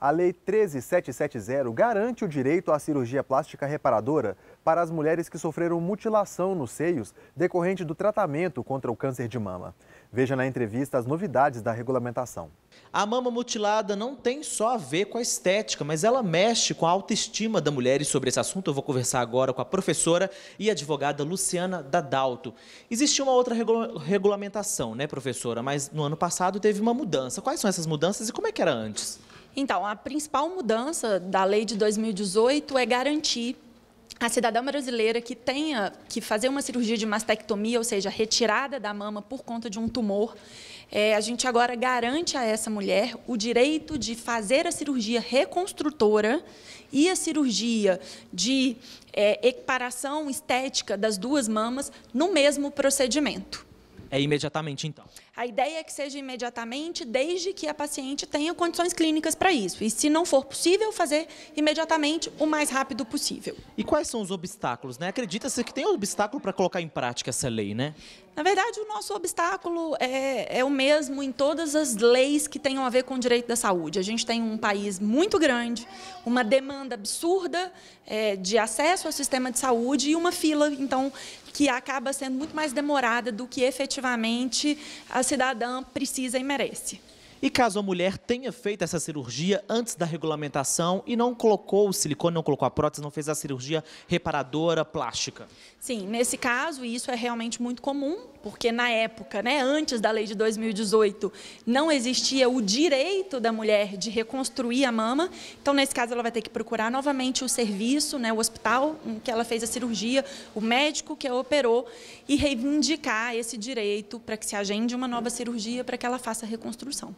A Lei 13770 garante o direito à cirurgia plástica reparadora para as mulheres que sofreram mutilação nos seios decorrente do tratamento contra o câncer de mama. Veja na entrevista as novidades da regulamentação. A mama mutilada não tem só a ver com a estética, mas ela mexe com a autoestima da mulher e sobre esse assunto eu vou conversar agora com a professora e advogada Luciana Dadalto. Existia uma outra regula regulamentação, né, professora? Mas no ano passado teve uma mudança. Quais são essas mudanças e como é que era antes? Então, a principal mudança da lei de 2018 é garantir a cidadã brasileira que tenha que fazer uma cirurgia de mastectomia, ou seja, retirada da mama por conta de um tumor, é, a gente agora garante a essa mulher o direito de fazer a cirurgia reconstrutora e a cirurgia de é, equiparação estética das duas mamas no mesmo procedimento. É imediatamente, então. A ideia é que seja imediatamente, desde que a paciente tenha condições clínicas para isso. E se não for possível, fazer imediatamente, o mais rápido possível. E quais são os obstáculos? Né? Acredita-se que tem um obstáculo para colocar em prática essa lei, né? Na verdade, o nosso obstáculo é, é, o mesmo em todas as leis que tenham a ver com o direito da saúde. A gente tem um país muito grande, uma demanda absurda é, de acesso ao sistema de saúde e uma fila, então, que acaba sendo muito mais demorada do que efetivamente a cidadã precisa e merece. E caso a mulher tenha feito essa cirurgia antes da regulamentação e não colocou o silicone, não colocou a prótese, não fez a cirurgia reparadora plástica? Sim, nesse caso, isso é realmente muito comum, porque na época, né, antes da lei de 2018, não existia o direito da mulher de reconstruir a mama. Então, nesse caso, ela vai ter que procurar novamente o serviço, né, o hospital em que ela fez a cirurgia, o médico que a operou e reivindicar esse direito para que se agende uma nova cirurgia para que ela faça a reconstrução.